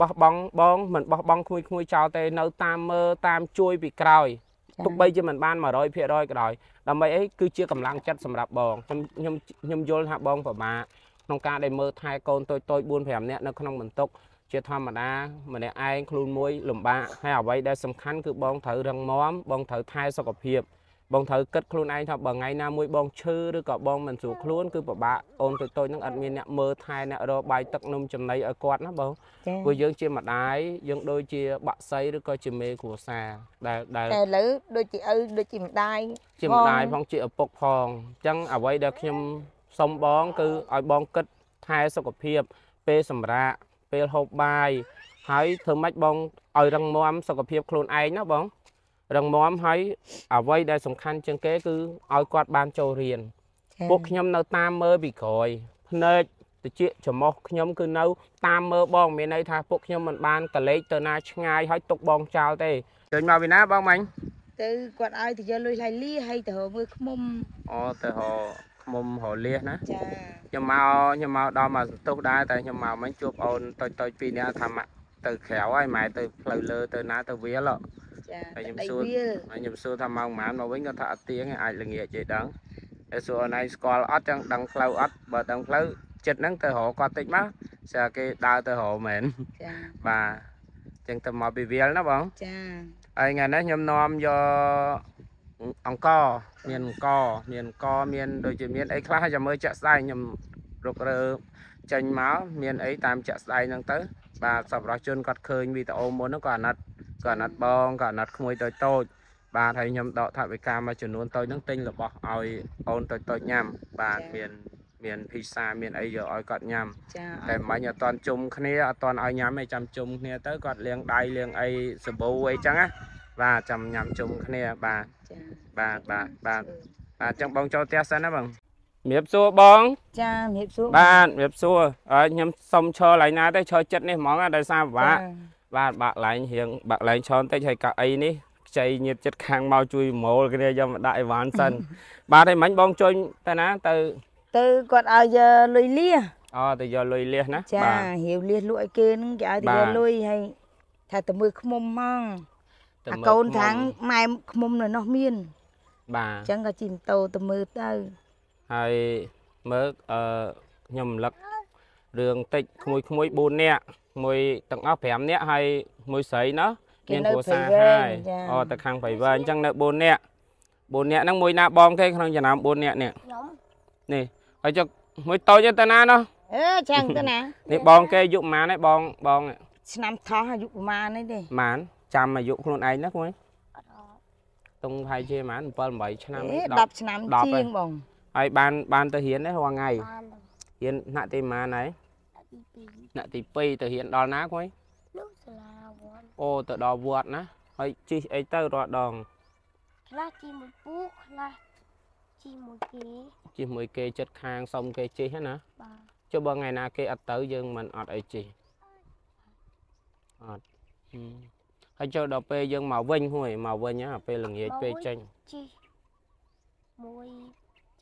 បោះបង់បងមិនបោះបង់ក្មួយក្មួយចោលទេនៅតាមមើលតាមជួយពីក្រោយទោះបីជាមិនបាន100%ក៏ដោយដើម្បីអីគឺជាកម្លាំងចិត្តសម្រាប់បងខ្ញុំខ្ញុំខ្ញុំយល់ថាបងពិបាកក្នុងការដែលមើលថែកូនតូចតូច4 5នាក់នៅក្នុងបន្ទុកជាធម្មតាម្នាក់ឯងខ្លួនមួយលំបាកហើយអ្វីដែលសំខាន់គឺបងត្រូវរឹងមាំបងត្រូវថែសុខភាពបងត្រូវគិតខ្លួនឯងថាបើថ្ងៃណាមួយបងឈឺឬក៏បងមិនស្រួលខ្លួនគឺពិបាកអូនតូចតូចហ្នឹងអត់មានអ្នកមើលថែអ្នករកបាយទឹកនំចំណីឲ្យគាត់ណាបងព្រោះយើងជាម្ដាយយើងដូចជាបាក់សៃឬក៏ជាមេគ្រួសារដែលដែលតែឥឡូវដូចជាឪដូចជាម្ដាយជាម្ដាយផងជាឪពុកផងអញ្ចឹងអ្វីដែលខ្ញុំសុំបងគឺឲ្យបងគិតថែសុខភាពពេលសម្រាកពេលហូបបាយហើយធ្វើម៉េចបងឲ្យរឹងមាំសុខភាពខ្លួនឯងណាបងរឹងមាំហើយ អ្វីដែលសំខាន់ជាងគេគឺឲ្យគាត់បានចូលរៀនពួកខ្ញុំនៅតាមមើលពីក្រោយភ្នែកតិចច្រមុះខ្ញុំគឺនៅតាមមើលបងមានន័យថាពួកខ្ញុំមិនបានកលេចទៅណាឆ្ងាយហើយទុកបងចោលទេចេញមកពីណាបងមាញ់ទៅគាត់ឲ្យទៅយកលុយថ្លៃលីហើយទៅរមើលខ្មុំអូទៅហៅខ្មុំរលះណាចាខ្ញុំមកខ្ញុំមកដល់មកសន្ទុះដែរតែខ្ញុំមកមិញជួបអូនតូចតូចពីរនាក់ថាម៉ាក់ទៅក្រៅហើយម៉ែទៅផ្លូវលើទៅណា ទៅវាលចាហើយខ្ញុំសួរហើយខ្ញុំសួរថាម៉ោងប៉ុន្មានមកវិញគាត់ថាអត់ទៀងអាចល្ងាចជិះដឹងហើយសួរអូនឯងស្គាល់អត់ចឹងដឹងផ្លូវអត់បើដឹងផ្លូវចិត្តហ្នឹងទៅរកគាត់តិចមកស្អាគេដើរទៅរកមែនចាបាទចឹងទៅមកពីវាលណាបងចាហើយថ្ងៃនេះខ្ញុំនាំយកអង្គមានអង្គមានអង្គមានដូចជាមានអីខ្លះចាំមើលចាក់ស្ដែងខ្ញុំរករើចេញមកមានអីតាមចាក់ស្ដែងហ្នឹងទៅបាទសប្បុរសជនគាត់ឃើញវីដេអូមុនហ្នឹងគាត់អាណិតក៏អាណិតបងក៏អាណិតក្មួយតូចតូចបាទហើយខ្ញុំដកថវិកាមួយចំនួនតូចហ្នឹងទិញរបស់ឲ្យអូនតូចតូចញ៉ាំបាទមានមានភីសាមានអីយកឲ្យគាត់ញ៉ាំតែមិញអត់តន់ជុំគ្នាអត់តន់ឲ្យញ៉ាំទេចាំជុំគ្នា ទៅគាត់លាងដៃលាងអីសាប៊ូអីចឹងណាបាទចាំញ៉ាំជុំគ្នាបាទបាទបាទបាទបាទចឹងបងចូលផ្ទះសិនណាបងមៀបសួរបងចាមៀបសួរបាទមៀបសួរអើខ្ញុំសុំឈរឡើងណាទៅឈរចិត្តនេះហ្មងដោយសារពិបាកបាទបាក់ឡែងរៀងបាក់ឡែងឆនតិចហើយកៅអីនេះខ្ចីញាតចិត្តខាងមកជួយប្រមូលគ្នាយកមកដាក់អីវ៉ាន់សិន បាទហើយមិញបងជួយទៅណាទៅទៅគាត់ឲ្យលុយលៀសអូទៅយកលុយលៀសណាចារាវលៀសលក់ឲ្យគេហ្នឹងគេឲ្យទៅយកលុយហើយថាទៅមើលខ្មុំហ្មងអាកូនខាងម៉ែខ្មុំនៅនោះមានបាទអញ្ចឹងក៏ជិះម៉ូតូទៅមើលទៅហើយមើលអឺខ្ញុំរំលឹករឿងតិចក្មួយក្មួយ4នាក់មួយទាំងអស់5នាក់ហើយមួយស្រីណោះមានគ្រួសារហើយអូទៅខាងប្រៃវែងអញ្ចឹងនៅ4នាក់4នាក់ហ្នឹងមួយណាបងគេក្នុងចំណោម4នាក់នេះនេះហើយចុះមួយតូចទៅណាណោះអឺចាំងទៅណានេះបងគេអាយុប្រហែលឯងបងបងឆ្នាំថោះអាយុប្រហែលនេះទេប្រហែលចាំអាយុខ្លួនឯងណាគួយតុងហើយជាប្រហែល7 8ឆ្នាំ10ឆ្នាំជាងបងហើយបានបានទៅរៀនទេរាល់ថ្ងៃរៀនថ្នាក់ទីប្រហែលហើយទី2អ្នកទី2ទៅរៀនដល់ណាគួយនោះសាលាវត្តអូទៅដល់វត្តណាហើយជិះអីទៅរាល់ដងខ្លះជិះមួយពូខ្លះជិះមួយគេជិះមួយគេចិត្តខាងសុំគេជិះណាបាទចុះបើថ្ងៃណាគេអត់ទៅយើងមិនអត់អីជិះអត់ហើយចូលដល់ពេលយើងមកវិញហួយមកវិញណាពេលល្ងាចពេលចេញជិះមួយ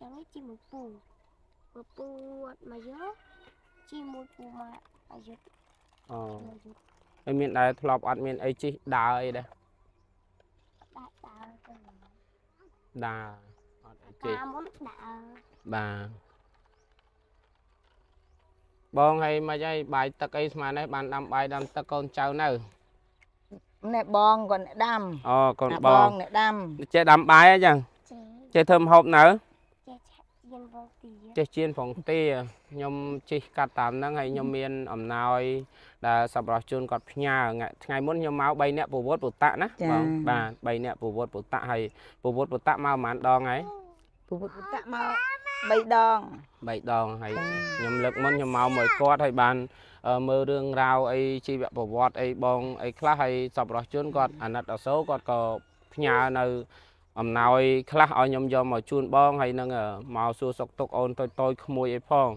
ចឹងជិះមួយពូមួយពូអត់មកយកជាមួយពូម៉ាអាយុអូហើយមានដែរធ្លាប់អត់មានអីជីកដើរអីដែរដើរដើរទៅដើរអត់អីជីកដើរមុនដើរបាទបងហើយមិនអីបាយទឹកអីស្មាននេះបានដាំបាយដាំទឹកកូនចៅនៅណែបងគាត់អ្នកដាំអូកូនបងអ្នកដាំចេះដាំបាយអញ្ចឹងចេះធ្វើម្ហូបនៅជៀនផងទាចេះជៀនផងទាខ្ញុំជិះកាត់តាមហ្នឹងហើយខ្ញុំមានអំណោយដែលសប្បុរសជនគាត់ផ្ញើថ្ងៃមុនខ្ញុំមក3នាក់ពវត្តពុតៈណាបងបាទ3នាក់ពវត្តពុតៈហើយពវត្តពុតៈមកប្រហែលដងហើយពវត្តពុតៈមក3ដង3ដងហើយខ្ញុំលើកមុនខ្ញុំមកមួយគាត់ហើយបានមើលរឿងរ៉ាវអីជីវប្រវត្តិអីបងអីខ្លះហើយសប្បុរសជនគាត់អាណិតអសូរគាត់ក៏ផ្ញើនៅអំណោយខ្លះឲ្យខ្ញុំយកមកជូនបងហើយនឹងមកសួរសុខទុក្ខអូនតូចតូចក្មួយអីផង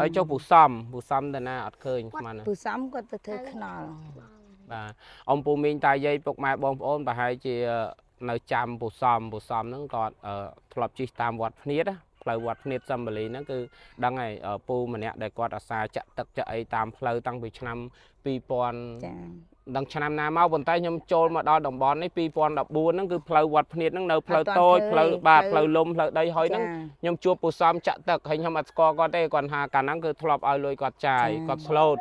ហើយចុះពូសំពូសំតាណាអត់ឃើញស្មានពូសំគាត់ទៅធ្វើខ្នល់បាទអំពូមីងតាយាយពុកម៉ែបងប្អូនប្រហែលជានៅចាំពូសំពូសំហ្នឹងគាត់ធ្លាប់ជិះតាមវត្តភ្នៀតផ្លូវវត្តភ្នៀតសំបលីហ្នឹងគឺដឹងហើយពូម្នាក់ដែលគាត់អាសាចាក់ទឹកចាក់អីតាមផ្លូវតាំងពីឆ្នាំ2000ចាដឹងឆ្នាំណាមកប៉ុន្តែខ្ញុំចូលមកដល់តំបន់នេះ2014ហ្នឹងគឺផ្លូវវត្តភ្នៀតហ្នឹងនៅផ្លូវតូចផ្លូវបាទផ្លូវលំផ្លូវដីហើយហ្នឹងខ្ញុំជួបពូសំចាក់ទឹកហើយខ្ញុំអត់ស្គាល់គាត់ទេគាត់ថាកាលហ្នឹងគឺធ្លាប់ឲ្យលុយគាត់ចាយគាត់ស្លូត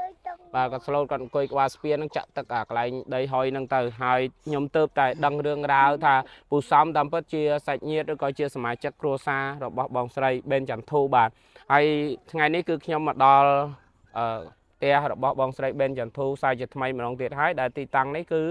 បាទគាត់ស្លូតគាត់អង្គុយក្បាលស្ពានហ្នឹងចាក់ទឹកអាកន្លែងដីហុយហ្នឹងទៅហើយខ្ញុំទៅតែដឹងរឿងរ៉ាវថាពូសំតាមពិតជាសាច់ញាតិឬក៏ជាសមាជិកគ្រួសាររបស់បងស្រីបេនចន្ទធូបាទហើយថ្ងៃនេះគឺខ្ញុំមកដល់អឺផ្ទះរបស់បងស្រីបេនចន្ទធូសាជាថ្មីម្ដងទៀតហើយដែលទីតាំងនេះគឺ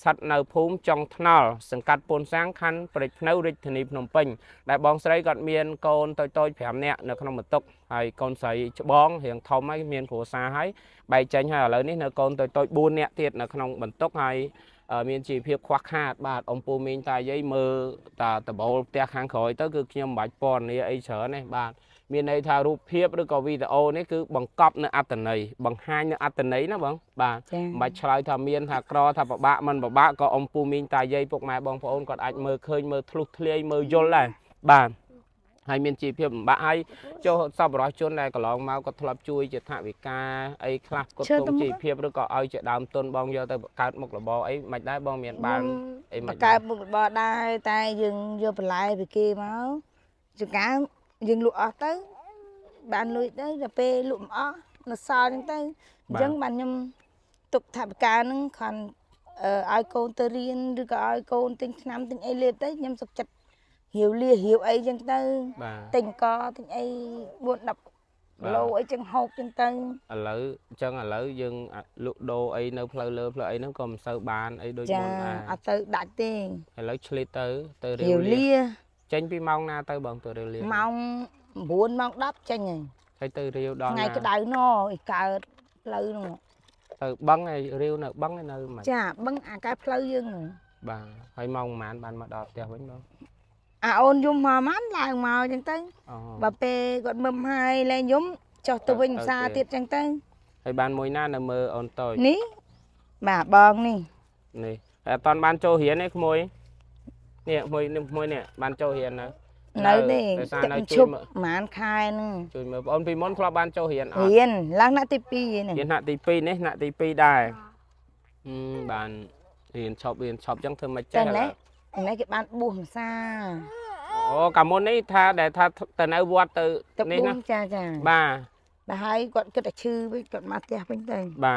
ស្ថិតនៅភូមិចុងថ្នល់សង្កាត់ពូនសាងខណ្ឌព្រែកភ្នៅរាជធានីភ្នំពេញដែលបងស្រីគាត់មានកូនតូចតូច5នាក់នៅក្នុងបន្ទុកហើយកូនស្រីច្បងរៀងធំហើយមានគ្រួសារហើយបែកចេញហើយឥឡូវនេះនៅកូនតូចតូច4នាក់ទៀតនៅក្នុងបន្ទុកហើយមានជីវភាពខ្វះខាតបាទអំពូមីងតាយាយមើលតាដបូលផ្ទះខាងក្រោយទៅគឺខ្ញុំមិនបាច់ពណ៌នាអីច្រើនទេបាទមានន័យថារូបភាពឬក៏វីដេអូនេះគឺបង្កប់នៅអត្តន័យបង្ហាញនៅអត្តន័យណាបងបាទមិនបាច់ឆ្លើយថាមានថាក្រថាពិបាកមិនពិបាកក៏អ៊ំពូមីងតាយាយពុកម៉ែបងប្អូនគាត់អាចមើលឃើញមើលធ្លុះធ្លាយមើលយល់ដែរបាទហើយមានជីវភាពលំបាកហើយចុះសប្បុរសជនដែលកន្លងមកគាត់ធ្លាប់ជួយជាថវិកាអីខ្លះគាត់គង់ជីវភាពឬក៏ឲ្យជាដើមទុនបងយកទៅបង្កើតមុខរបរអីមិនដែរបងមានបានអីមិនបង្កើតមុខរបរដែរតែយើងយកបន្លែពីគេមកចង្កាយើងលក់អស់ទៅបានលុយទៅដល់ពេលលក់មិនអស់នៅសល់ហ្នឹងទៅអញ្ចឹងបានខ្ញុំទុកថាបកាហ្នឹងគ្រាន់ឲ្យកូនទៅរៀនឬក៏ឲ្យកូនទិញឆ្នាំទិញអីលេបទៅខ្ញុំសុខចិត្តរាវលារាវអីចឹងទៅទិញកទិញអី4 10គីឡូអីចឹងហូបចឹងទៅឥឡូវអញ្ចឹងឥឡូវយើងលក់ដូរអីនៅផ្លូវលើផ្លូវអីហ្នឹងក៏មិនសូវបានអីដូចមុនដែរចាអត់ទៅដាច់ទេឥឡូវឆ្លៀតទៅទៅរាវលាចេញពីម៉ោងណាទៅបងទៅរាវលាម៉ោង9ម៉ោង10ចេញហើយហើយទៅរាវដល់ថ្ងៃក្តៅណអីកើតផ្លូវនោះទៅបឹងហើយរាវនៅបឹងហើយនៅមិនចាបឹងអាកែផ្លូវយើងបាទហើយម៉ោងប្រហែលបានមកដល់ផ្ទះវិញបងអាអូនយំមកមិនឡើងមកអញ្ចឹងទៅបើពេលគាត់មើមហើយលែងយំចុះទៅវិញផ្សារទៀតអញ្ចឹងទៅហើយបានមួយណានៅមើលអូនតូចនេះបាទបងនេះនេះតែអត់បានចូលរៀនទេក្មួយនេះមួយនេះមួយនេះបានចូលរៀននៅនៅទេខ្ញុំឈប់ប្រហែលខែហ្នឹងជួយមើលបងពីមុនធ្លាប់បានចូលរៀនអត់រៀនឡើងថ្នាក់ទី2ហ្នឹងរៀនថ្នាក់ទី2នេះថ្នាក់ទី2ដែរអឺបានរៀនឈប់រៀនឈប់អញ្ចឹងធ្វើមិនចេះឡើយនេះគេបានបួសម្សាអូកាលមុននេះថាដែលថាទៅនៅវត្តទៅនេះណាចាចាបាទតែហើយគាត់គិតតែឈឺវិញគាត់មកផ្ទះវិញទៅបា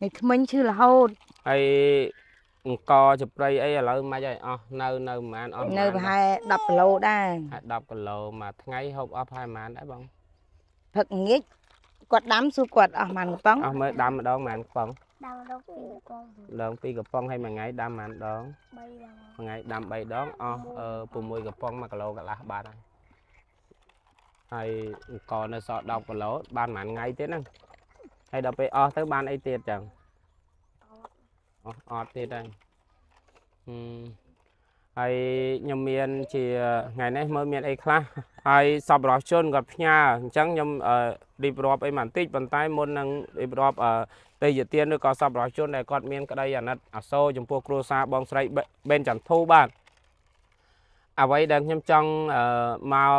ទឯថ្មិញឈឺរហូតហើយអង្គចប្រៃអីឥឡូវមិនហើយអស់នៅនៅប្រហែលអស់នៅប្រហែល10គីឡូដែរ10គីឡូមួយថ្ងៃហូបអស់ប្រហែលប៉ុន្មានដែរបងព្រឹកងាចគាត់ដាំសួរគាត់អស់ប៉ុន្មានកំប៉ុងអស់មើលដាំម្ដងប៉ុន្មានកំប៉ុងដាំរងពីកំប៉ុងឡើងពីកំប៉ុងហើយមួយថ្ងៃដាំប៉ុន្មានដង3ដងមួយថ្ងៃដាំ3ដងអស់6កំប៉ុង1គីឡូកន្លះបាត់ហើយហើយអង្គនៅសល់10គីឡូបានប៉ុន្មានថ្ងៃទៀតហ្នឹងហើយដល់ពេលអស់ទៅបានអីទៀតចឹងអស់អត់ទៀតហើយហើយខ្ញុំមានជាថ្ងៃនេះមើលមានអីខ្លះហើយសប្បុរសជនគាត់ផ្ញើអញ្ចឹងខ្ញុំរៀបរាប់អីបន្តិចប៉ុន្តែមុននឹងរៀបរាប់ទេយទានឬក៏សប្បុរសជនដែលគាត់មានក្តីអាណិតអាសូរចំពោះគ្រួសារបងស្រីបេនចន្ទធូបាទអ្វីដែលខ្ញុំចង់មក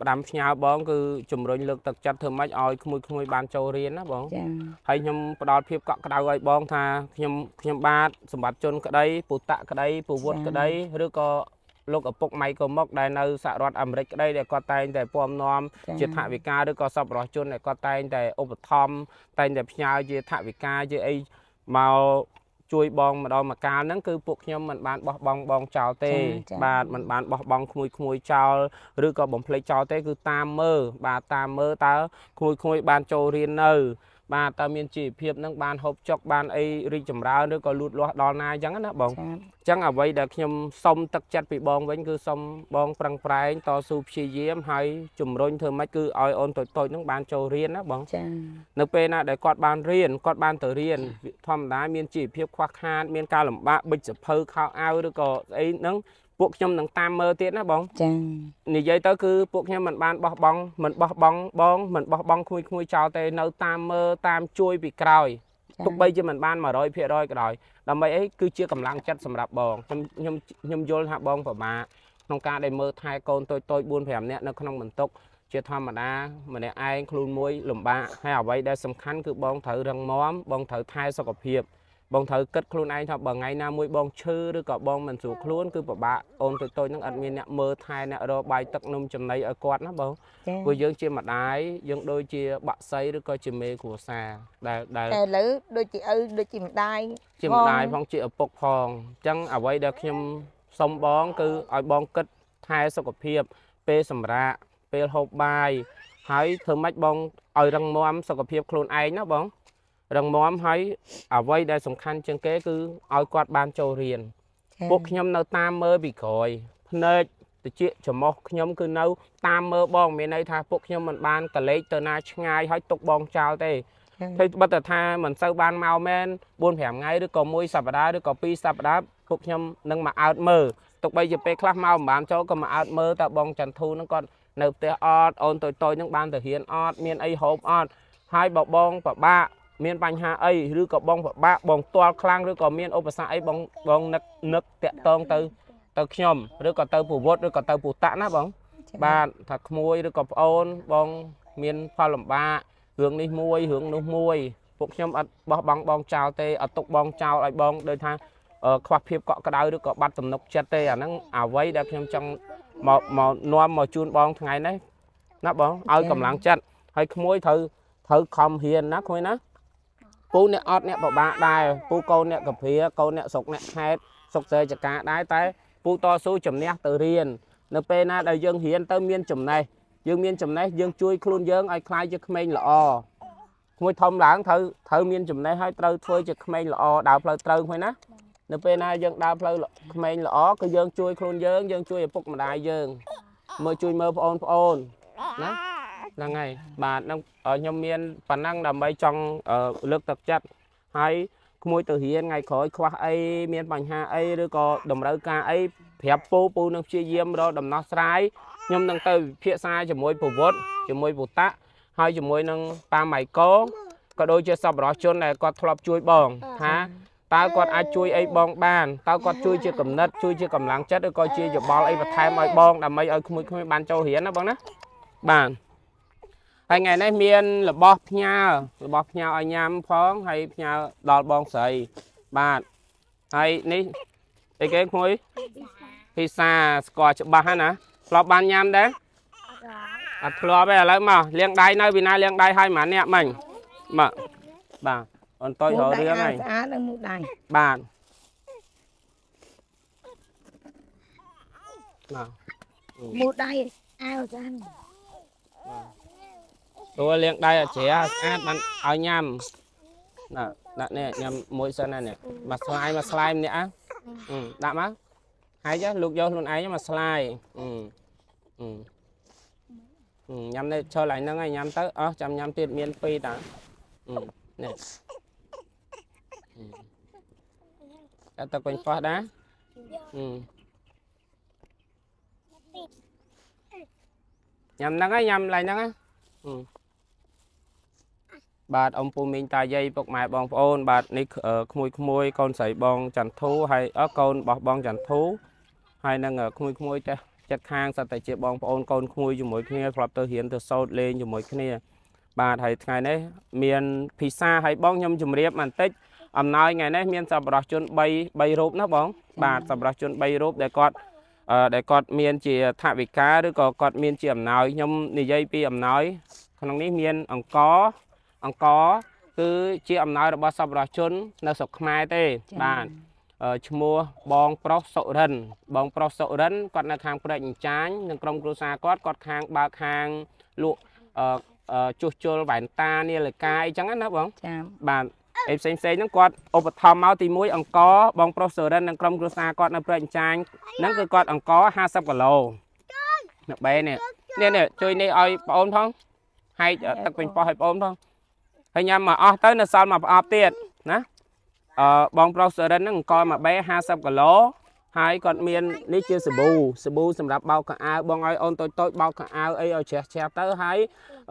ផ្ដាំផ្ញើបងគឺជំរុញលើកទឹកចិត្តធ្វើម៉េចឲ្យក្មួយក្មួយបានចូលរៀនណាបងចា៎ហើយខ្ញុំផ្ដល់ភាពកក់ក្ដៅឲ្យបងថាខ្ញុំខ្ញុំបាទសម្បត្តិជនក្ដីពុតៈក្ដីពវត្តក្ដីឬក៏លោកឪពុកម៉ៃកុំមកដែលនៅសហរដ្ឋអាមេរិកក្ដីដែលគាត់តែងតែពំនាំជាថវិកាឬក៏សប្បុរសជនដែលគាត់តែងតែឧបត្ថម្ភតែងតែផ្ញើជាថវិកាជាអីមកជួយបងម្ដងម្កាលហ្នឹងគឺពួកខ្ញុំមិនបានបោះបង់បងចោលទេបាទមិនបានបោះបង់ក្មួយក្មួយចោលឬក៏បំភ្លេចចោលទេគឺតាមមើលបាទតាមមើលតើក្មួយក្មួយបានចូលរៀននៅបាទតើមានជីវភាពនឹងបានហូបចុកបានអីរីកចម្រើនឬក៏លូតលាស់ដល់ណាអញ្ចឹងណាបងអញ្ចឹងអ្វីដែលខ្ញុំសុំទឹកចិត្តពីបងវិញគឺសុំបង ប្រឹងប្រែងតស៊ូព្យាយាមហើយជំរុញធ្វើម៉េចគឺឲ្យអូនតូចតូចនឹងបានចូលរៀនណាបងចា៎នៅពេលណាដែលគាត់បានរៀនគាត់បានទៅរៀនធម្មតាមានជីវភាពខ្វះខាតមានការលំបាកបិចសភៅខោអាវឬក៏ស្អីហ្នឹងពួកខ្ញុំនឹងតាមមើលទៀតណាបងចា៎និយាយទៅគឺពួកខ្ញុំមិនបានបោះបង់មិនបោះបង់បងមិនបោះបង់គួយគួយចោលទេនៅតាមមើលតាមជួយពីក្រោយទោះបីជាមិនបាន100%ក៏ដោយដើម្បីអីគឺជាកម្លាំងចិត្តសម្រាប់បងខ្ញុំខ្ញុំខ្ញុំយល់ថាបងពិបាកក្នុងការដែលមើលថែកូនតូចតូច4 5នាក់នៅក្នុងបន្ទុកជាធម្មតាម្នាក់ឯងខ្លួនមួយលំបាកហើយអ្វីដែលសំខាន់គឺបងត្រូវរឹងមាំបងត្រូវថែសុខភាពបងត្រូវគិតខ្លួនឯងថាបើថ្ងៃណាមួយបងឈឺឬក៏បងមិនស្រួលខ្លួនគឺពិបាកអូនតូចតូចហ្នឹងអត់មានអ្នកមើលថែអ្នករកបាយទឹកនំចំណីឲ្យគាត់ណាបងព្រោះយើងជាម្ដាយយើងដូចជាបាក់សៃឬក៏ជាមេគ្រួសារដែលដែលតែឥឡូវដូចជាឪដូចជាម្ដាយជាម្ដាយផងជាឪពុកផងអញ្ចឹងអ្វីដែលខ្ញុំសុំបងគឺឲ្យបងគិតថែសុខភាពពេលសម្រាកពេលហូបបាយហើយធ្វើម៉េចបងឲ្យរឹងមាំសុខភាពខ្លួនឯងណាបងរឹងមាំហើយអ្វីដែលសំខាន់ជាងគេគឺឲ្យគាត់បានចូលរៀនពួកខ្ញុំនៅតាមមើលពីក្រោយភ្នែកតិចច្រមុះខ្ញុំគឺនៅតាមមើលបងមានន័យថាពួកខ្ញុំមិនបានកលេចទៅណាឆ្ងាយហើយទុកបងចោលទេតែបិទតែថាមិនសូវបានមកមែន4 5ថ្ងៃឬក៏មួយសប្តាហ៍ឬក៏ពីរសប្តាហ៍ពួកខ្ញុំនឹងមកអើតមើលទុកបីជាពេលខ្លះមកមិនបានចូលក៏មកអើតមើលតើបងចន្ទធូនឹងគាត់នៅផ្ទះអត់អូនតូចតូចនឹងបានទៅរៀនអត់មានអីហូបអត់ហើយបើបងពិបាកមានបញ្ហាអីឬក៏បងពិបាកបងទាល់ខ្លាំងឬក៏មានឧបសគ្គអីបងបងនឹកនឹកតាក់តងទៅទៅខ្ញុំឬក៏ទៅពវត្តឬក៏ទៅពូតាក់ណាបងបាទថាក្មួយឬក៏ប្អូនបងមានផលលំបាករឿងនេះមួយរឿងនោះមួយពួកខ្ញុំអត់បោះបង់បងចោលទេអត់ទុកបងចោលឲ្យបងដូចថាខ្វះភាពកក់ក្ដៅឬក៏បាត់ទំនុកចិត្តទេអាហ្នឹងអ្វីដែលខ្ញុំចង់មកមកនាំមកជូនបងថ្ងៃនេះណាបងឲ្យកម្លាំងចិត្តហើយក្មួយត្រូវត្រូវខំហ៊ានណាក្មួយណាពូអ្នកអត់អ្នកពិបាកដែរពូកូនអ្នកកាភាកូនអ្នកស្រុកអ្នកខេត្តស្រុកសេចក្ដាដែរតែពូតស៊ូជំនះទៅរៀននៅពេលណាដែលយើងរៀនទៅមានចំណេះយើងមានចំណេះយើងជួយខ្លួនយើងឲ្យខ្លាយជាក្មេងល្អមួយធំឡើងត្រូវត្រូវមានចំណេះហើយត្រូវធ្វើជាក្មេងល្អដើរផ្លូវត្រូវហ្នឹងណានៅពេលណាយើងដើរផ្លូវក្មេងល្អគឺយើងជួយខ្លួនយើងយើងជួយឪពុកម្ដាយយើងមើលជួយមើលបងប្អូនណាហ្នឹងហើយបាទនឹងខ្ញុំមានប៉ុណ្ណឹងដើម្បីចង់លើកទឹកចិត្តហើយក្មួយទៅរៀនថ្ងៃក្រោយខ្វះអីមានបញ្ហាអីឬក៏តម្រូវការអីប្រាប់ពូពូនឹងព្យាយាមរកដំណោះស្រាយខ្ញុំនឹងទៅវិភាសាជាមួយប្រវត្តិជាមួយពូតាក់ហើយជាមួយនឹងប៉ាម៉ៃកងក៏ដូចជាសប្បុរសជនដែលគាត់ធ្លាប់ជួយបងថាតើគាត់អាចជួយអីបងបានតើគាត់ជួយជាកំណត់ជួយជាកម្លាំងចិត្តឬក៏ជាយោបល់អីបន្ថែមឲ្យបងដើម្បីឲ្យក្មួយៗបានចូលរៀនណាបងណាបានហើយថ្ងៃនេះមានរបស់ផ្ញើរបស់ផ្ញើឲ្យញ៉ាំផងហើយផ្ញើដល់បងស្រីបាទហើយនេះអីគេក្មួយពីសាស្គាល់ច្បាស់ណាធ្លាប់បានញ៉ាំដែរអត់ធ្លាប់ទេឥឡូវមកលាងដៃនៅពីណាលាងដៃឲ្យម៉ាអ្នកមិញមកបាទអូនតូចរករឿងហើយស្អាតនឹងមុខដៃបាទមកមុខដៃអើចាព្រោះលាងដៃឲ្យជ្រះស្អាតបានឲ្យញ៉ាំណាដាក់នេះញ៉ាំមួយសិនណានេះមកស្លាយមកស្លាយម្នាក់អឺដាក់មកហើយចាលោកយកខ្លួនឯងមកស្លាយអឺអឺញ៉ាំនៅឈលឯហ្នឹងហើយញ៉ាំទៅអស់ចាំញ៉ាំទៀតមានពីរតាអឺនេះអឺតើកូនប៉ោះដែរអឺញ៉ាំហ្នឹងហើយញ៉ាំឡើងហ្នឹងហ៎បាទអ៊ំពូមីងតាយាយពុកម៉ែបងប្អូន បាទនេះក្មួយក្មួយកូនស្រីបងចន្ទធូហើយកូនរបស់បងចន្ទធូហើយនឹងក្មួយក្មួយចេះចិត្តខាងសត្វតែជាបងប្អូនកូនក្មួយជាមួយគ្នាធ្លាប់ទៅរៀនទៅសោតលេងជាមួយគ្នាបាទហើយថ្ងៃនេះមានភីសាហើយបងខ្ញុំជម្រាប បន្តិចអំណោយថ្ងៃនេះមានសប្បុរសជន3 3រូបណាបង បាទសប្បុរសជន3រូបដែលគាត់ដែលគាត់មានជាថវិកាឬក៏គាត់មានជាអំណោយខ្ញុំនិយាយពីអំណោយក្នុងនេះមានអង្គរអង្គគឺជាអំណោយរបស់សប្បុរសជននៅស្រុកខ្មែរទេបាទឈ្មោះបងប្រុសសុរិនបងប្រុសសុរិនគាត់នៅខាងព្រែកអញ្ចាញនិងក្រុមគ្រួសារគាត់គាត់ខាងបើកខាងលក់ជួសជុលវ៉ែនតានាឡិកាអីចឹងណាបងចា៎បាទឯផ្សេងផ្សេងហ្នឹងគាត់ឧបត្ថម្ភមកទី1អង្គបងប្រុសសុរិននិងក្រុមគ្រួសារគាត់នៅព្រែកអញ្ចាញហ្នឹងគឺគាត់អង្គ50គីឡូនៅបែនេះនេះជួយនេះឲ្យបងអូនផងហែកទឹកពេញប៉ោះឲ្យបងអូនផងហើយញ៉ាំមកអស់ទៅនៅសល់មកប្រអប់ទៀតណាអឺបងប្រុសសរិនហ្នឹងអង្គមកបេ50គីឡូហើយគាត់មាននេះជាសាប៊ូសាប៊ូសម្រាប់បោកកៅអៅបងឲ្យអូនតូចតូចបោកកៅអៅអីឲ្យជ្រះជ្រះទៅហើយ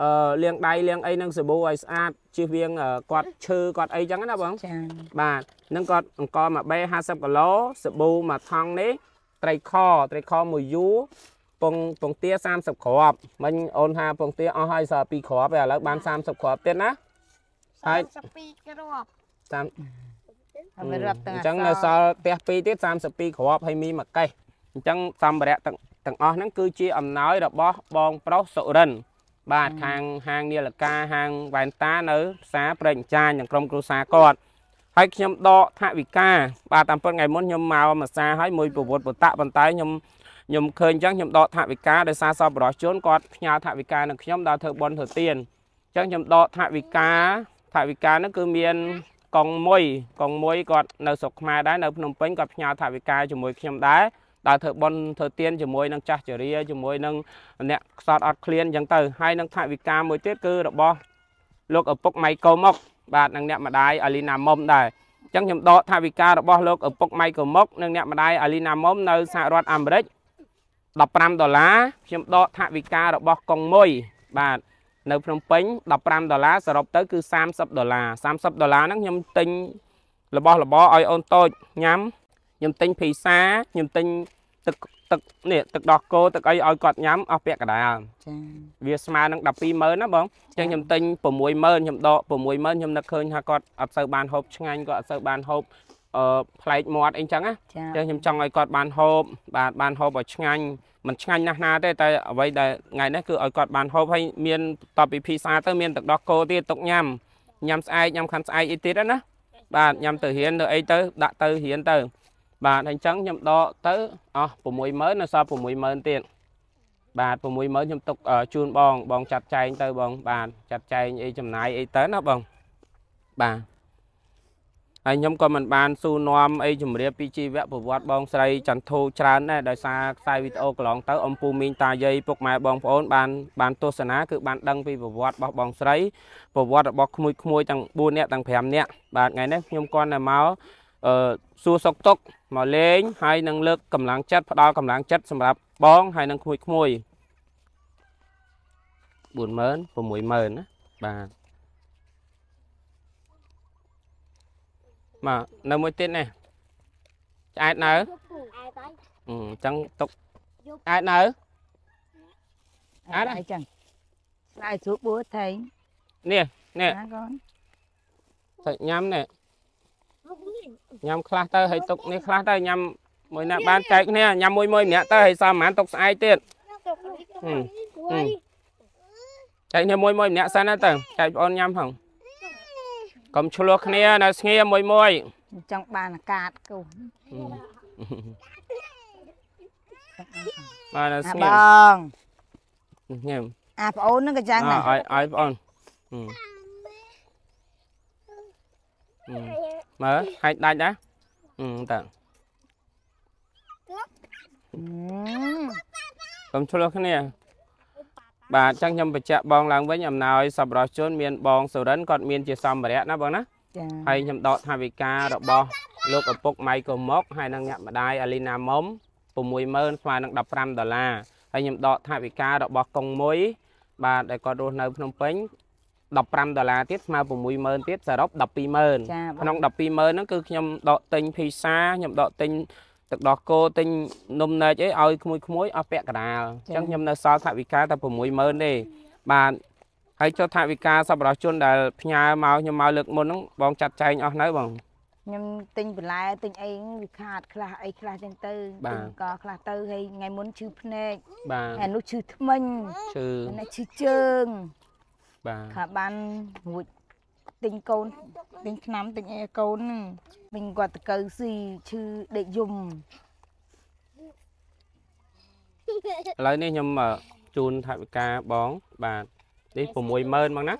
អឺលាងដៃលាងអីនឹងសាប៊ូឲ្យស្អាតជិះវៀងគាត់ឈើគាត់អីចឹងណាបងចា៎បាទនឹងគាត់អង្គមកបេ50គីឡូសាប៊ូមួយថង់នេះត្រីខត្រីខមួយយូពងពងទា30គ្រាប់មិញអូនថាពងទាអស់ហើយសល់2គ្រាប់ហើយឥឡូវបាន30គ្រាប់ទៀតណាហើយ32គ្រាប់តាមហើយរាប់ទាំងអញ្ចឹងនៅសល់ផ្ទះ2ទៀត32គ្រាប់ហើយមីមួយកេះអញ្ចឹងសម្ភារៈទាំងទាំងអស់ហ្នឹងគឺជាអំណោយរបស់បងប្រុសសុរិនបាទខាងហាងនាឡិកាហាងវ៉ែនតានៅផ្សារប្រេងចាញនឹងក្រុមគ្រួសារគាត់ហើយខ្ញុំដកថវិកាបាទតាមពិតថ្ងៃមុនខ្ញុំមកមួយសារហើយមួយប្រវត្តិបតៈប៉ុន្តែខ្ញុំខ្ញុំឃើញអញ្ចឹងខ្ញុំដកថវិកាដោយសារសពបរោះជនគាត់ផ្ញើថវិកានឹងខ្ញុំដល់ធ្វើបន់ធ្វើទានអញ្ចឹងខ្ញុំដកថវិកាថាវិការនោះគឺមានកងមួយកងមួយគាត់នៅស្រុកខ្មែរដែរនៅភ្នំពេញគាត់ផ្ញើថាវិការជាមួយខ្ញុំដែរដើរធ្វើបន់ធ្វើទៀនជាមួយនឹងចាស់ចរាជាមួយនឹងអ្នកខ្សត់អត់ឃ្លានអញ្ចឹងទៅហើយនឹងថាវិការមួយទៀតគឺរបស់លោកឪពុកម៉ៃកោមកបាទនឹងអ្នកម្ដាយអាលីណាមុំដែរអញ្ចឹងខ្ញុំដកថាវិការរបស់លោកឪពុកម៉ៃកោមកនិងអ្នកម្ដាយអាលីណាមុំនៅសហរដ្ឋអាមេរិក15ដុល្លារខ្ញុំដកថាវិការរបស់កងមួយបាទនៅភ្នំពេញ15ដុល្លារសរុបទៅគឺ30ដុល្លារ30ដុល្លារហ្នឹងខ្ញុំទិញរបស់របរឲ្យអូនតូចញ៉ាំខ្ញុំទិញភីសាខ្ញុំទិញទឹកទឹកនេះទឹកដោះគោទឹកអីឲ្យគាត់ញ៉ាំអស់ពាក់កណ្ដាលចា៎វាស្មើនឹង120,000ណាបងអញ្ចឹងខ្ញុំទិញ60000ខ្ញុំដក60000ខ្ញុំនឹកឃើញថាគាត់អត់សូវបានហូបឆ្ងាញ់គាត់អត់សូវបានហូបអឺផ្លែកមាត់អីចឹងណាអញ្ចឹងខ្ញុំចង់ឲ្យគាត់បានហូបបាទបានហូបឲ្យឆ្ងាញ់มันឆ្ងាញ់ណាស់ណាទេតែអ្វីដែលថ្ងៃនេះគឺឲ្យគាត់បានហូបហើយមានតបពីភីសាទៅមានទឹកដោះគោទៀតទុកញ៉ាំញ៉ាំស្អែកញ៉ាំខាន់ស្អែកអីទៀតណាបាទញ៉ាំទៅរៀនទៅអីទៅដាក់ទៅរៀនទៅបាទហើយអញ្ចឹងខ្ញុំដកទៅអស់60000នៅសល់60000ទៀតបាទ60000ខ្ញុំទុកជូនបងបងចាត់ចែងទៅបងបាទចាត់ចែងអីចំណាយអីទៅណាបងបាទហើយខ្ញុំក៏មិនបានស៊ូនាំអីជំរាបពីជីវប្រវត្តិបងស្រី ចន្ទធូ ច្រើនដែរដោយសារខ្សែវីដេអូកន្លងទៅអំពូមីងតាយាយពុកម៉ែបងប្អូនបានបានទស្សនាគឺបានដឹងពីប្រវត្តិរបស់បងស្រីប្រវត្តិរបស់ក្មួយក្មួយទាំង4នាក់ទាំង5នាក់បាទថ្ងៃនេះខ្ញុំគាត់តែមកអឺសួរសុកទុកមកលេងហើយនឹងលើកកម្លាំងចិត្តផ្ដល់កម្លាំងចិត្តសម្រាប់បងហើយនឹងក្មួយក្មួយ40000 60000ណាបាទបាទនៅមួយទៀតនេះឆ្អែតនៅអញ្ចឹងទុកឆ្អែតនៅអត់អីចឹងស្លាយស្រួលបួថែងនេះនេះទៅញ៉ាំនេះញ៉ាំខ្លះទៅហើយទុកនេះខ្លះទៅញ៉ាំមួយណាបានចែកគ្នាញ៉ាំមួយមួយម្នាក់ទៅហើយសមបានទុកស្អែកទៀតចែកគ្នាមួយមួយម្នាក់សិនទៅចែកបងអូនញ៉ាំផងកុំឆ្លោះគ្នានៅស្ងៀមមួយមួយចង់បានអាកាតគូបានស្ងៀមបងស្ងៀមអាប្អូននឹងក៏យ៉ាងដែរឲ្យឲ្យប្អូនមើលហាច់ដាច់ណាតើកុំឆ្លោះគ្នាបាទអញ្ចឹងខ្ញុំបញ្ជាក់បងឡើងវិញអំណោយសប្បុរសជនមានបងសុរិនគាត់មានជាសម្ភារៈណាបងណាចា៎ហើយខ្ញុំដកថាវិការរបស់លោកឪពុកម៉ៃកុមកហើយនឹងអ្នកម្ដាយអាលីណាមុំ60000ស្មើនឹង15ដុល្លារហើយខ្ញុំដកថាវិការរបស់កុងមួយបាទដែលគាត់រស់នៅភ្នំពេញ15ដុល្លារទៀតស្មើ60000ទៀតសរុប120,000ក្នុង120,000ហ្នឹងគឺខ្ញុំដកទិញភីសាខ្ញុំដកទិញទឹកដោះគោទិញនំណែកអីឲ្យក្មួយក្មួយអស់ពាក់កដាលអញ្ចឹងខ្ញុំនៅសល់ថវិកាតែ60000ទេបាទហើយចុះថវិកាសប្បុរសជនដែលផ្ញើមកខ្ញុំមកលើកមុនហ្នឹងបងចាត់ចែងអស់នៅបងខ្ញុំទិញបន្លែទិញអីវាខាតខ្លះអីខ្លះចឹងទៅទិញក៏ខ្លះទៅហើយថ្ងៃមុនឈឺភ្នែកបាទហើយនោះឈឺធ្មេញឈឺនេះឈឺជើងបាទខាបានរួចទិញកូនទិញឆ្នាំទិញអីកូនហ្នឹងទិញគាត់តកៅស៊ីឈឺដេកយំឥឡូវនេះខ្ញុំជូនថវិកាបងបាទនេះ60000មកណា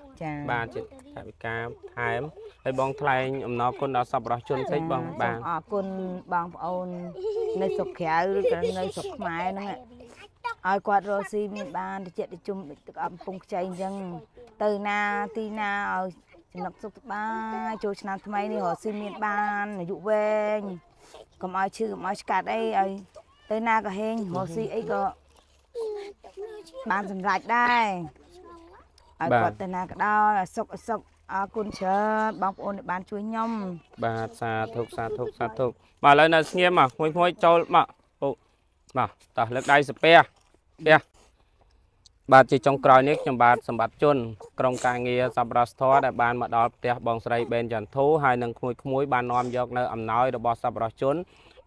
បាទជាថវិកាថែមហើយបងថ្លែងអំណរគុណដល់សប្បុរសជនតិចបងបាទអរគុណបងប្អូននៅស្រុកក្រៅឬក៏នៅស្រុកខ្មែរហ្នឹងឲ្យគាត់រស់ស៊ីមានបានតិចតិចជុំដូចទឹកអំពងខ្ចីអញ្ចឹងទៅណាទីណាឲ្យចំណុកសុខសប្បាយចូលឆ្នាំថ្មីនេះរកស៊ីមានបានអាយុវែងកុំឲ្យឈឺកុំឲ្យឆ្កាត់អីឲ្យទៅណាក៏ហេងរកស៊ីអីក៏បានសម្រេចដែរឲ្យគាត់ទៅណាក៏ដោយឲ្យសុខសុខអរគុណច្រើនបងប្អូនដែលបានជួយខ្ញុំបាទសាធុសាធុសាធុបាទឥឡូវនៅស្ងៀមមកមួយមួយចូលមកអូបាទតោះលើកដៃសាពះផ្ទះបាទជាចុងក្រោយនេះខ្ញុំបាទសម្បត្តិជនក្រុមការងារសប្បុរសធម៌ដែលបានមកដល់ផ្ទះបងស្រីបេនចន្ទធូហើយនឹងក្មួយក្មួយបាននាំយកនៅអំណោយរបស់សប្បុរសជន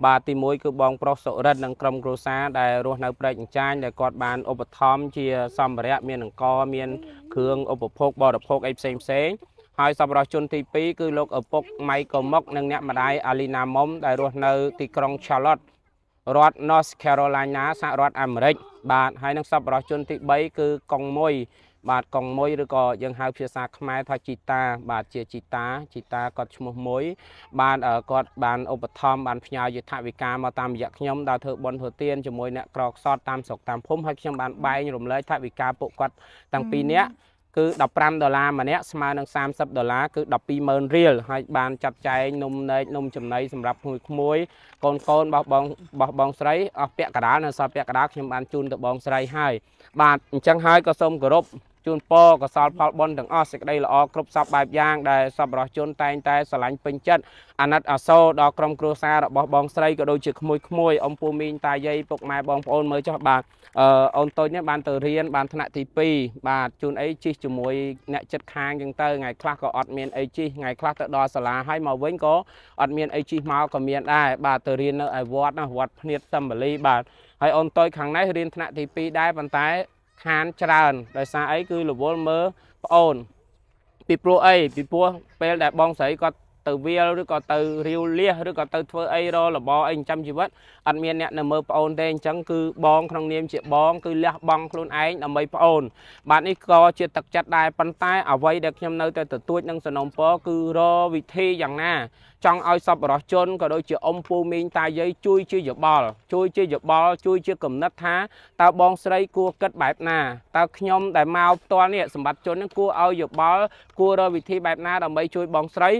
បាទទី1គឺបងប្រុសសុរិទ្ធនិងក្រុមគ្រួសារដែលរស់នៅព្រែកអញ្ចាញដែលគាត់បានឧបត្ថម្ភជាសម្ភារៈមានអង្គមានគ្រឿងឧបភោគបរិភោគអីផ្សេងផ្សេងហើយសប្បុរសជនទី2គឺលោកឪពុកម៉ៃកុមុកនិងអ្នកម្ដាយអាលីណាមុំដែលរស់នៅទីក្រុង Charlotte រដ្ឋ North Carolina សហរដ្ឋអាមេរិកបាទហើយនឹងសប្បុរសជនទី3គឺកុងមួយបាទកុងមួយឬក៏យើងហៅភាសាខ្មែរថាជីតា បាទជាជីតាជីតាគាត់ឈ្មោះមួយ បាទគាត់បានឧបត្ថម្ភបានផ្ញើយុទ្ធវិការមកតាមរយៈខ្ញុំដល់ធ្វើបុណ្យធ្វើទានជាមួយអ្នកក្រខ្សត់តាមស្រុកតាមភូមិហើយខ្ញុំបានបែងរំលែកថវិការពួកគាត់ទាំងពីរនាក់គឺ15ដុល្លារម្នាក់ស្មើនឹង30ដុល្លារគឺ120000រៀលហើយបានចាត់ចែងនំនែកនំចំណីសម្រាប់ក្មួយក្មួយ កូនកូនរបស់បងរបស់បងស្រីអស់ពាក់កដាលនៅសល់ពាក់កដាលខ្ញុំបានជូនទៅបងស្រីហើយបាទអញ្ចឹងហើយក៏សូមគោរពជូនពរកសលផលបុណ្យទាំងអស់សេចក្តីល្អគ្រប់សពបែបយ៉ាងដែលសប្បុរសជនតែងតែស្រឡាញ់ពេញចិត្តអាណិតអាសូរដល់ក្រុមគ្រួសាររបស់បងស្រីក៏ដូចជាក្មួយក្មួយអំពូមីងតាយាយពុកម៉ែបងប្អូនមើលចុះបាទអឺអូនតូចនេះបានទៅរៀនបានថ្នាក់ទី2បាទជូនអីជិះជាមួយអ្នកចិត្តខាងចឹងទៅថ្ងៃខ្លះក៏អត់មានអីជិះថ្ងៃខ្លះទៅដល់សាលាហើយមកវិញក៏អត់មានអីជិះមកក៏មានដែរបាទទៅរៀននៅឯវត្តណាវត្តភ្នៀតសំបលីបាទហើយអូនតូចខាងនេះរៀនថ្នាក់ទី2ដែរប៉ុន្តែខានច្រើនដោយសារអីគឺរវល់មើលប្អូនពីព្រោះអីពីព្រោះពេលដែលបងស្រីគាត់ទៅវាលឬក៏ទៅរាវលះឬក៏ទៅធ្វើអីរលបអីចិញ្ចឹមជីវិតអត់មានអ្នកនៅមើលប្អូនទេអញ្ចឹងគឺបងក្នុងនាមជាបង គឺលះបង់ខ្លួនឯងដើម្បីប្អូនបាទនេះក៏ជាទឹកចិត្តដែរប៉ុន្តែ អ្វីដែលខ្ញុំនៅតែទទួចនឹងសំណពរគឺរវិធីយ៉ាងណាចង់ឲ្យសប្បុរសជនក៏ដូចជាអ៊ំពូមីងតាយាយជួយជាយោបល់ជួយជាយោបល់ជួយជាគំនិតថាតើបងស្រីគួរគិតបែបណាតើខ្ញុំដែលមកផ្ទាល់នេះសម្បត្តិជននឹងគួរឲ្យយោបល់គួររកវិធីបែបណាដើម្បីជួយបងស្រី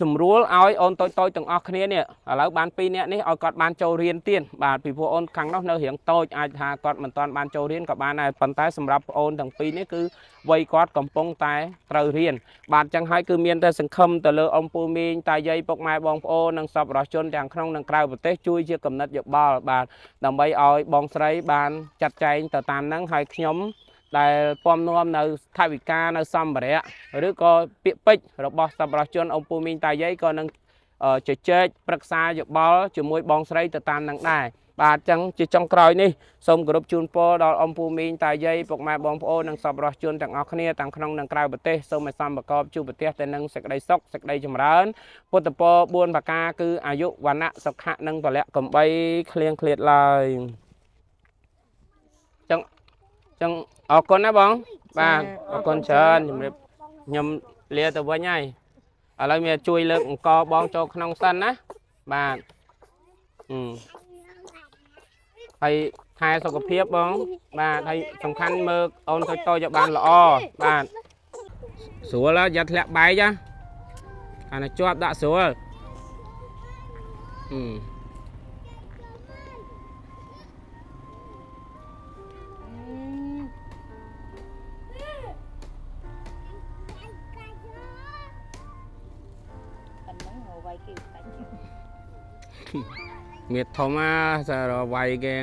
សម្រួលឲ្យអូនតូចតូចទាំងអស់គ្នានេះឥឡូវបាន2នាក់នេះឲ្យគាត់បានចូលរៀនទៀតបាទពីព្រោះអូនខាងនោះនៅរៀងតូចអាចថាគាត់មិនទាន់បានចូលរៀនក៏បានដែរប៉ុន្តែសម្រាប់ប្អូនទាំងពីរនេះគឺវ័យគាត់កំពុងតែ ត្រូវរៀនបាទអញ្ចឹងហើយគឺមានតែសង្ឃឹមទៅលើអ៊ំពូមីងតាយាយពុកម៉ែខ្មែរបងប្អូននិងសប្បុរសជនទាំងក្នុងនិងក្រៅប្រទេសជួយជាកំណត់យោបល់បាទដើម្បីឲ្យបងស្រី បានចាត់ចែងទៅតាមនឹងហើយខ្ញុំដែលពំនាំនៅថាវិការនៅសម្ភារៈឬក៏ពាក្យពេចរបស់សប្បុរសជនអង្គពូមីងតាយាយក៏នឹងជជែកប្រឹក្សាយោបល់ជាមួយបងស្រីទៅតាមនឹងដែរបាទអញ្ចឹងជាចុងក្រោយនេះសូមគោរពជូនពរដល់អំពូមីងតាយាយពុកម៉ែបងប្អូននិងសប្បុរសជនទាំងអស់គ្នាទាំងក្នុងនិងក្រៅប្រទេសសូមឲ្យសំប្រកបជួបប្រទេសទៅនឹងសេចក្តីសុខសេចក្តីចម្រើនពុទ្ធពរ4ប្រការគឺអាយុវណ្ណៈសុខៈនិងពលៈកំបីឃ្លៀងឃ្លាតឡើយចឹងចឹងអរគុណណាបង បាទអរគុណច្រើនជំរាបខ្ញុំលាទៅវិញហើយឥឡូវមានជួយ លើកអង្គបងចូលក្នុងសិនណាបាទអឺហើយថែសុខភាពបង បាទហើយសំខាន់មើលអូនតូចតូចឲ្យបានល្អបាទស្រួលយ៉ាធ្លាក់បែកអាណាជាប់ដាក់ស្រួលអឺមៀតធំអាសារវាយគេ